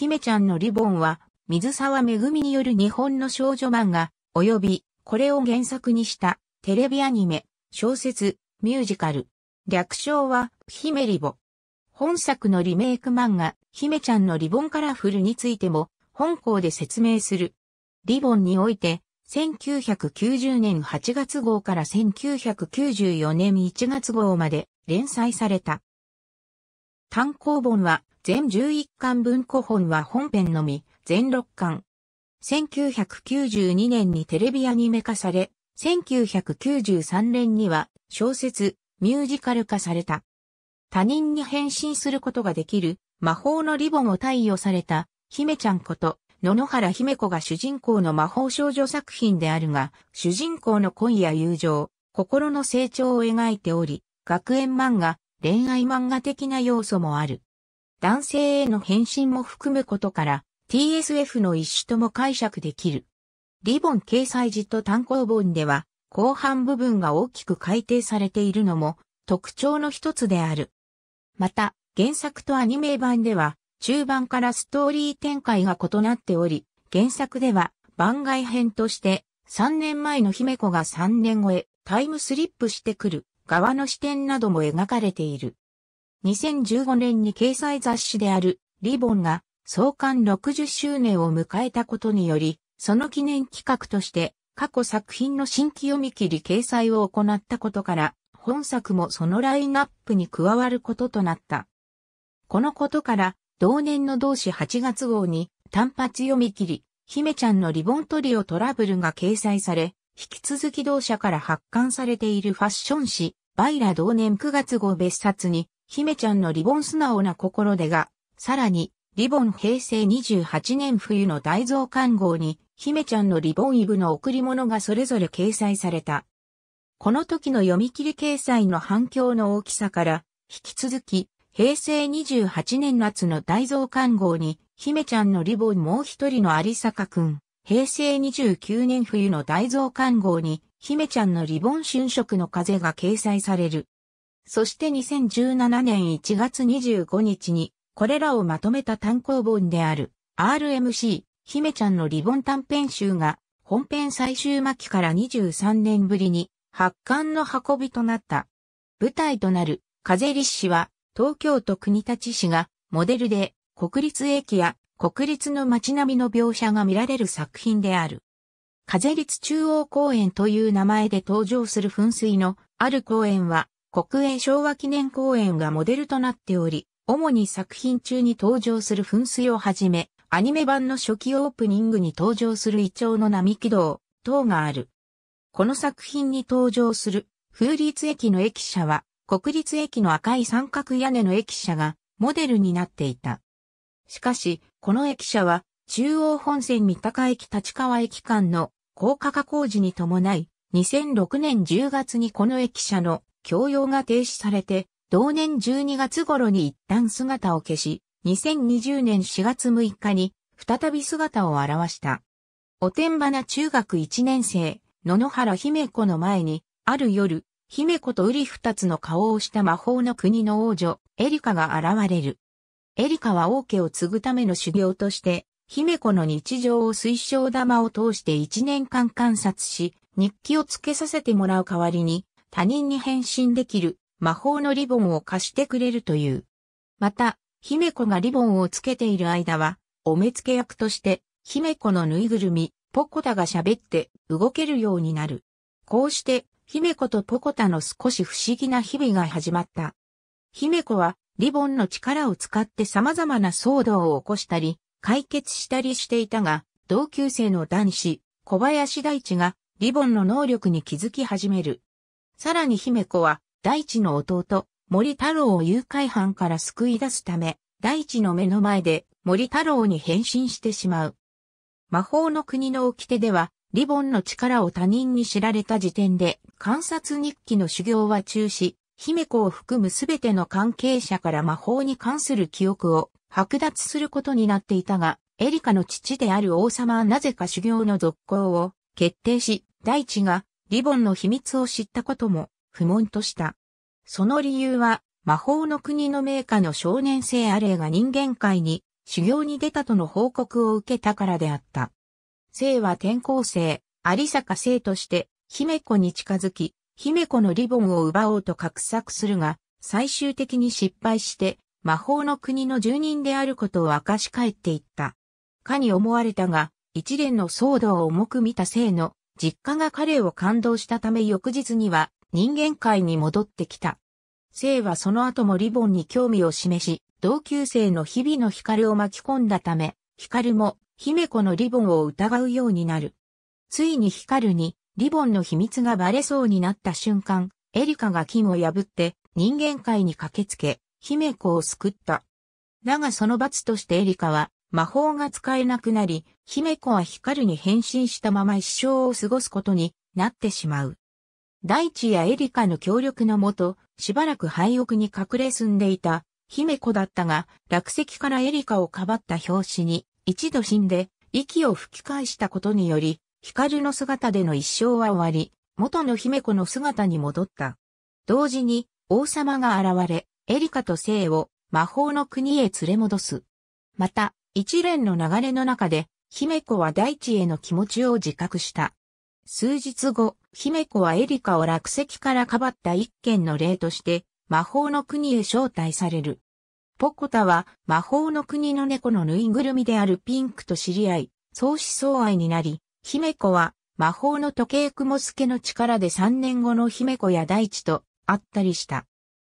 姫ちゃんのリボンは、水沢めぐみによる日本の少女漫画、及び、これを原作にした、テレビアニメ、小説、ミュージカル。略称は、姫リボ。本作のリメイク漫画、姫ちゃんのリボンカラフルについても、本校で説明する。リボンにおいて、1990年8月号から1994年1月号まで連載された。単行本は全11巻文庫本は本編のみ、全6巻。1992年にテレビアニメ化され、1993年には小説、ミュージカル化された。他人に変身することができる魔法のリボンを対応された姫ちゃんこと野々原姫子が主人公の魔法少女作品であるが、主人公の恋や友情、心の成長を描いており、学園漫画、恋愛漫画的な要素もある。男性への返信も含むことから TSF の一種とも解釈できる。リボン掲載時と単行本では後半部分が大きく改定されているのも特徴の一つである。また原作とアニメ版では中盤からストーリー展開が異なっており、原作では番外編として3年前の姫子が3年後へタイムスリップしてくる側の視点なども描かれている。2015年に掲載雑誌であるリボンが創刊60周年を迎えたことにより、その記念企画として過去作品の新規読み切り掲載を行ったことから、本作もそのラインナップに加わることとなった。このことから、同年の同志8月号に単発読み切り、姫ちゃんのリボントリオトラブルが掲載され、引き続き同社から発刊されているファッション誌、バイラ同年9月号別冊に、姫ちゃんのリボン素直な心でが、さらに、リボン平成28年冬の大増刊号に、姫ちゃんのリボンイブの贈り物がそれぞれ掲載された。この時の読み切り掲載の反響の大きさから、引き続き、平成28年夏の大増刊号に、姫ちゃんのリボンもう一人の有坂くん、平成29年冬の大蔵刊号に、姫ちゃんのリボン春色の風が掲載される。そして2017年1月25日に、これらをまとめた単行本である、RMC、姫ちゃんのリボン短編集が、本編最終巻から23年ぶりに、発刊の運びとなった。舞台となる、風立志は、東京都国立市が、モデルで、国立駅や国立の街並みの描写が見られる作品である。風立中央公園という名前で登場する噴水のある公園は国営昭和記念公園がモデルとなっており、主に作品中に登場する噴水をはじめ、アニメ版の初期オープニングに登場するイチョウの並木道等がある。この作品に登場する風立駅の駅舎は国立駅の赤い三角屋根の駅舎がモデルになっていた。しかし、この駅舎は、中央本線三鷹駅立川駅間の高架化工事に伴い、2006年10月にこの駅舎の供用が停止されて、同年12月頃に一旦姿を消し、2020年4月6日に再び姿を現した。おてんばな中学1年生、野々原姫子の前に、ある夜、姫子と瓜二つの顔をした魔法の国の王女、エリカが現れる。エリカは王家を継ぐための修行として、姫子の日常を水晶玉を通して1年間観察し、日記をつけさせてもらう代わりに、他人に変身できる魔法のリボンを貸してくれるという。また、姫子がリボンをつけている間は、お目付け役として、姫子のぬいぐるみ、ポコタが喋って動けるようになる。こうして、姫子とポコタの少し不思議な日々が始まった。姫子はリボンの力を使って様々な騒動を起こしたり、解決したりしていたが、同級生の男子、小林大地がリボンの能力に気づき始める。さらに姫子は大地の弟、森太郎を誘拐犯から救い出すため、大地の目の前で森太郎に変身してしまう。魔法の国の掟では、リボンの力を他人に知られた時点で、観察日記の修行は中止、姫子を含むすべての関係者から魔法に関する記憶を剥奪することになっていたが、エリカの父である王様はなぜか修行の続行を決定し、大地がリボンの秘密を知ったことも不問とした。その理由は、魔法の国の名家の少年性アレイが人間界に修行に出たとの報告を受けたからであった。生は転校生、有坂生として姫子に近づき、姫子のリボンを奪おうと画策するが、最終的に失敗して、魔法の国の住人であることを明かし返っていった。かに思われたが、一連の騒動を重く見た生の、実家が彼を感動したため翌日には人間界に戻ってきた。生はその後もリボンに興味を示し、同級生の日々の光を巻き込んだため、光も姫子のリボンを疑うようになる。ついに光にリボンの秘密がバレそうになった瞬間、エリカが金を破って人間界に駆けつけ、姫子を救った。だがその罰としてエリカは魔法が使えなくなり、姫子は光に変身したまま一生を過ごすことになってしまう。大地やエリカの協力のもと、しばらく廃屋に隠れ住んでいた姫子だったが、落石からエリカをかばった拍子に、一度死んで、息を吹き返したことにより、光の姿での一生は終わり、元の姫子の姿に戻った。同時に、王様が現れ、エリカと聖を魔法の国へ連れ戻す。また、一連の流れの中で、姫子は大地への気持ちを自覚した。数日後、姫子はエリカを落石からかばった一件の例として、魔法の国へ招待される。ポコタは魔法の国の猫のぬいぐるみであるピンクと知り合い、相思相愛になり、姫子は、魔法の時計雲助の力で3年後の姫子や大地と会ったりした。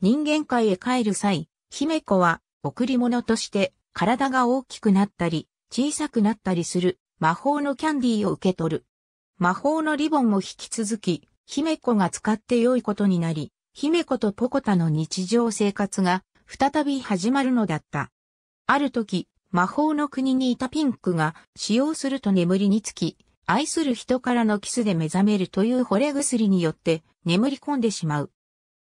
人間界へ帰る際、姫子は、贈り物として、体が大きくなったり、小さくなったりする、魔法のキャンディーを受け取る。魔法のリボンも引き続き、姫子が使って良いことになり、姫子とポコタの日常生活が再び始まるのだった。ある時、魔法の国にいたピンクが使用すると眠りにつき、愛する人からのキスで目覚めるという惚れ薬によって眠り込んでしまう。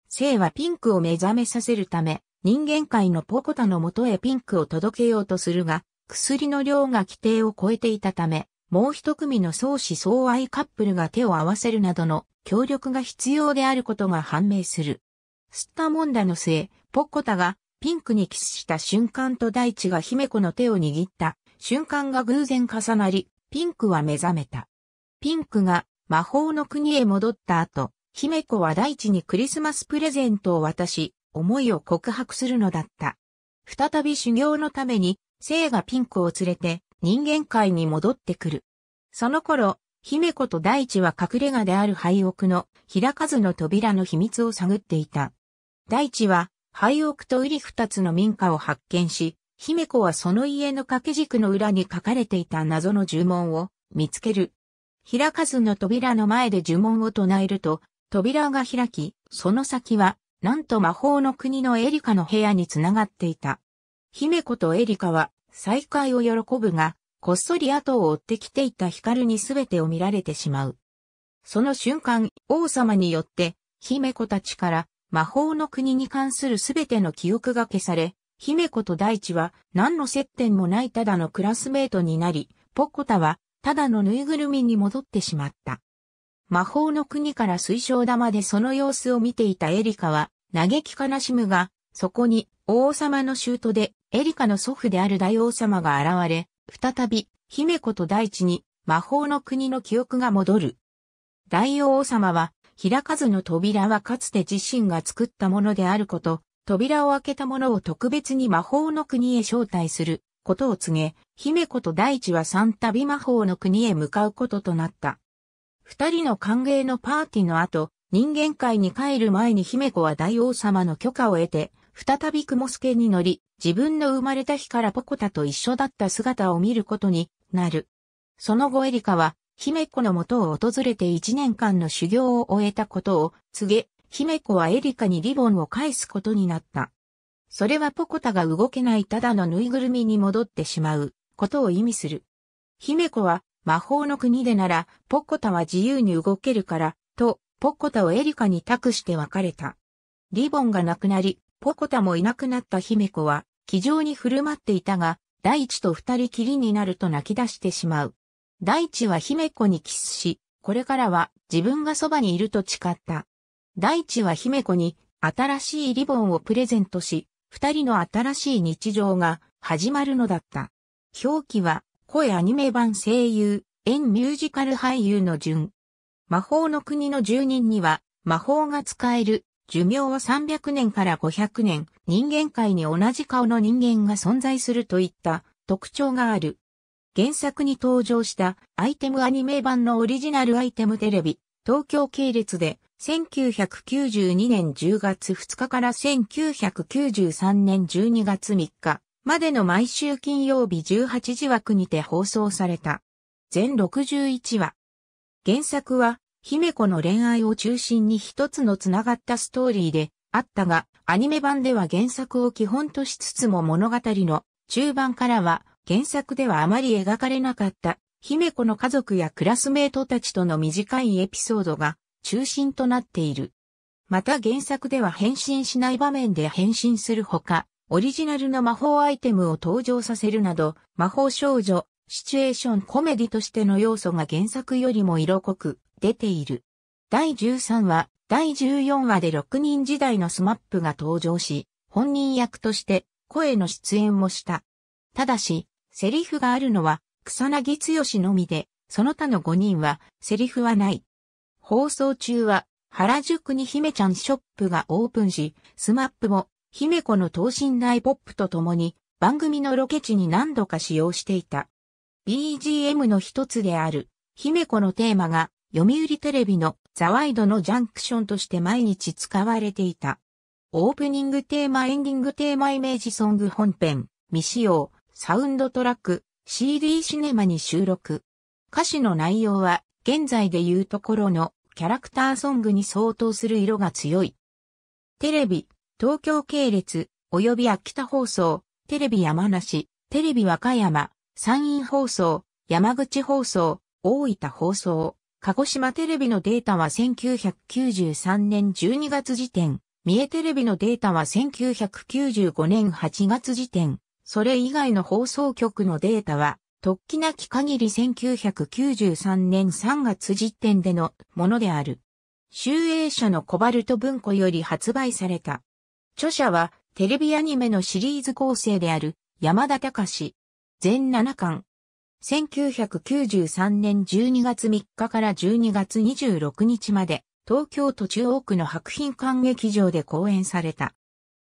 生はピンクを目覚めさせるため、人間界のポコタの元へピンクを届けようとするが、薬の量が規定を超えていたため、もう一組の相思相愛カップルが手を合わせるなどの協力が必要であることが判明する。吸ったもんだの末、ポコタがピンクにキスした瞬間と大地が姫子の手を握った瞬間が偶然重なり、ピンクは目覚めた。ピンクが魔法の国へ戻った後、姫子は大地にクリスマスプレゼントを渡し、思いを告白するのだった。再び修行のために、生がピンクを連れて人間界に戻ってくる。その頃、姫子と大地は隠れ家である廃屋の開かずの扉の秘密を探っていた。大地は廃屋と瓜二つの民家を発見し、姫子はその家の掛け軸の裏に書かれていた謎の呪文を見つける。開かずの扉の前で呪文を唱えると、扉が開き、その先は、なんと魔法の国のエリカの部屋に繋がっていた。姫子とエリカは、再会を喜ぶが、こっそり後を追ってきていたルに全てを見られてしまう。その瞬間、王様によって、姫子たちから、魔法の国に関する全ての記憶が消され、姫子と大地は何の接点もないただのクラスメートになり、ポッコタはただのぬいぐるみに戻ってしまった。魔法の国から水晶玉でその様子を見ていたエリカは嘆き悲しむが、そこに王様の舅でエリカの祖父である大王様が現れ、再び姫子と大地に魔法の国の記憶が戻る。大王様は開かずの扉はかつて自身が作ったものであること、扉を開けた者を特別に魔法の国へ招待することを告げ、姫子と大地は三度魔法の国へ向かうこととなった。二人の歓迎のパーティーの後、人間界に帰る前に姫子は大王様の許可を得て、再び雲助に乗り、自分の生まれた日からポコタと一緒だった姿を見ることになる。その後エリカは、姫子のもとを訪れて一年間の修行を終えたことを告げ、姫子はエリカにリボンを返すことになった。それはポコタが動けないただのぬいぐるみに戻ってしまうことを意味する。姫子は魔法の国でならポコタは自由に動けるからとポコタをエリカに託して別れた。リボンがなくなり、ポコタもいなくなった姫子は気丈に振る舞っていたが、大地と二人きりになると泣き出してしまう。大地は姫子にキスし、これからは自分がそばにいると誓った。大地は姫子に新しいリボンをプレゼントし、二人の新しい日常が始まるのだった。表記は、声アニメ版声優、演ミュージカル俳優の順。魔法の国の住人には、魔法が使える、寿命は300年から500年、人間界に同じ顔の人間が存在するといった特徴がある。原作に登場したアイテムアニメ版のオリジナルアイテムテレビ、東京系列で1992年10月2日から1993年12月3日までの毎週金曜日18時枠にて放送された。全61話。原作は、姫子の恋愛を中心に一つの繋がったストーリーであったが、アニメ版では原作を基本としつつも物語の中盤からは原作ではあまり描かれなかった姫子の家族やクラスメートたちとの短いエピソードが中心となっている。また原作では変身しない場面で変身するほか、オリジナルの魔法アイテムを登場させるなど、魔法少女、シチュエーションコメディとしての要素が原作よりも色濃く出ている。第13話、第14話で6人時代のスマップが登場し、本人役として声の出演もした。ただし、セリフがあるのは草薙剛のみで、その他の5人はセリフはない。放送中は原宿に姫ちゃんショップがオープンし、スマップも姫子の等身大ポップと共に番組のロケ地に何度か使用していた。BGM の一つである姫子のテーマが読売テレビのザワイドのジャンクションとして毎日使われていた。オープニングテーマエンディングテーマイメージソング本編、未使用、サウンドトラック、CD シネマに収録。歌詞の内容は現在で言うところのキャラクターソングに相当する色が強い。テレビ、東京系列、及び秋田放送、テレビ山梨、テレビ和歌山、山陰放送、山口放送、大分放送、鹿児島テレビのデータは1993年12月時点、三重テレビのデータは1995年8月時点、それ以外の放送局のデータは突起なき限り1993年3月時点でのものである。集英社のコバルト文庫より発売された。著者はテレビアニメのシリーズ構成である山田隆。全7巻。1993年12月3日から12月26日まで東京都中央区の白品館劇場で公演された。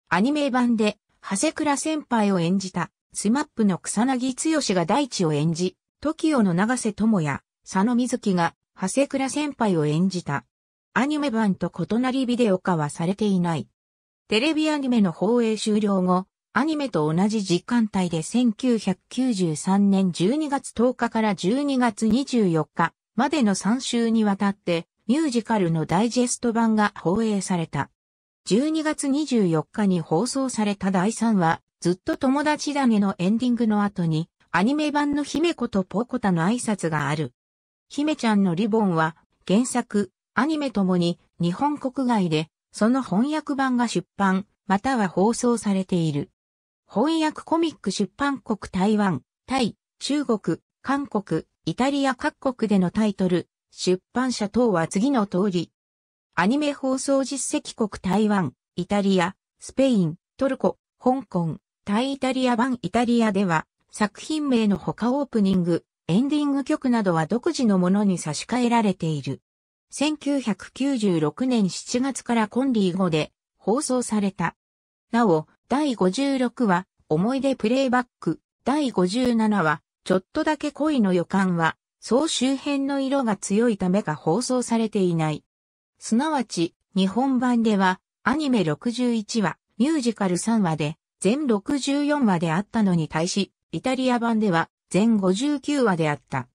アニメ版で長谷倉先輩を演じたスマップの草薙剛が大地を演じ、TOKIO の長瀬智也、佐野瑞希が、長谷倉先輩を演じた。アニメ版と異なりビデオ化はされていない。テレビアニメの放映終了後、アニメと同じ時間帯で1993年12月10日から12月24日までの3週にわたってミュージカルのダイジェスト版が放映された。12月24日に放送された第3話、ずっと友達だねのエンディングの後に、アニメ版の姫子とポコタの挨拶がある。姫ちゃんのリボンは、原作、アニメともに、日本国外で、その翻訳版が出版、または放送されている。翻訳コミック出版国台湾、タイ、中国、韓国、イタリア各国でのタイトル、出版社等は次の通り。アニメ放送実績国台湾、イタリア、スペイン、トルコ、香港、対イタリア版イタリアでは、作品名の他オープニング、エンディング曲などは独自のものに差し替えられている。1996年7月からコンリー語で放送された。なお、第56話、思い出プレイバック、第57話、ちょっとだけ恋の予感は、総周辺の色が強いためか放送されていない。すなわち、日本版では、アニメ61話、ミュージカル3話で、全64話であったのに対し、イタリア版では全59話であった。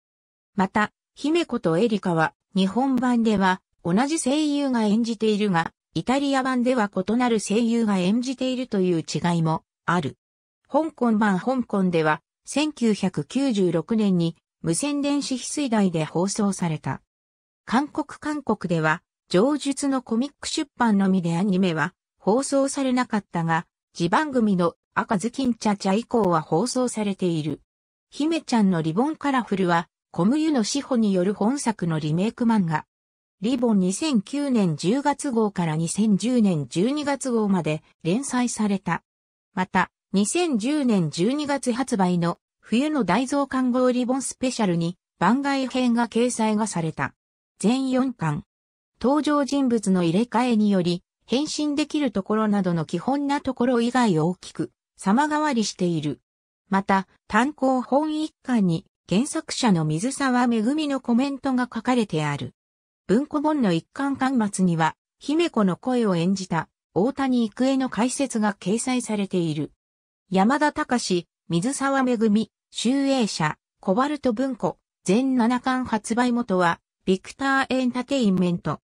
また、姫子とエリカは日本版では同じ声優が演じているが、イタリア版では異なる声優が演じているという違いもある。香港版香港では1996年に無線電子翡翠台で放送された。韓国韓国では上述のコミック出版のみでアニメは放送されなかったが、自番組の赤ずきんちゃちゃ以降は放送されている。姫ちゃんのリボンカラフルは、コムユの志保による本作のリメイク漫画。リボン2009年10月号から2010年12月号まで連載された。また、2010年12月発売の冬の大増刊号リボンスペシャルに番外編が掲載がされた。全4巻。登場人物の入れ替えにより、変身できるところなどの基本なところ以外大きく様変わりしている。また、単行本一巻に原作者の水沢めぐみのコメントが書かれてある。文庫本の一巻巻末には、姫子の声を演じた大谷育英の解説が掲載されている。山田隆、水沢めぐみ、集英社、コバルト文庫、全7巻発売元は、ビクターエンタテインメント。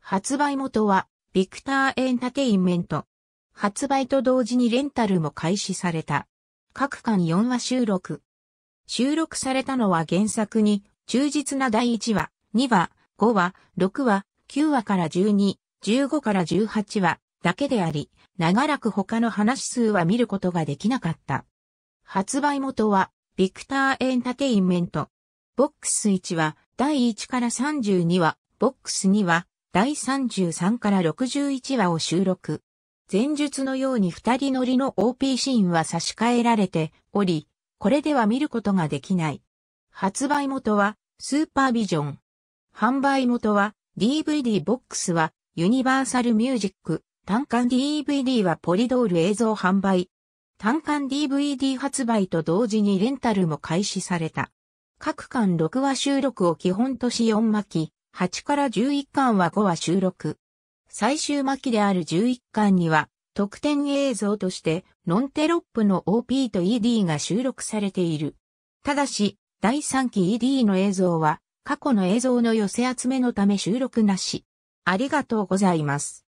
発売元は、ビクターエンタテインメント。発売と同時にレンタルも開始された。各巻4話収録。収録されたのは原作に、忠実な第1話、2話、5話、6話、9話から12、15から18話だけであり、長らく他の話数は見ることができなかった。発売元は、ビクターエンタテインメント。ボックス1は、第1から32話、ボックス2は、第33から61話を収録。前述のように二人乗りの OP シーンは差し替えられており、これでは見ることができない。発売元はスーパービジョン。販売元は DVD ボックスはユニバーサルミュージック。単管 DVD はポリドール映像販売。単管 DVD 発売と同時にレンタルも開始された。各館6話収録を基本とし4巻、8から11巻は5話収録。最終巻である11巻には、特典映像として、ノンテロップの OP と ED が収録されている。ただし、第3期 ED の映像は、過去の映像の寄せ集めのため収録なし。ありがとうございます。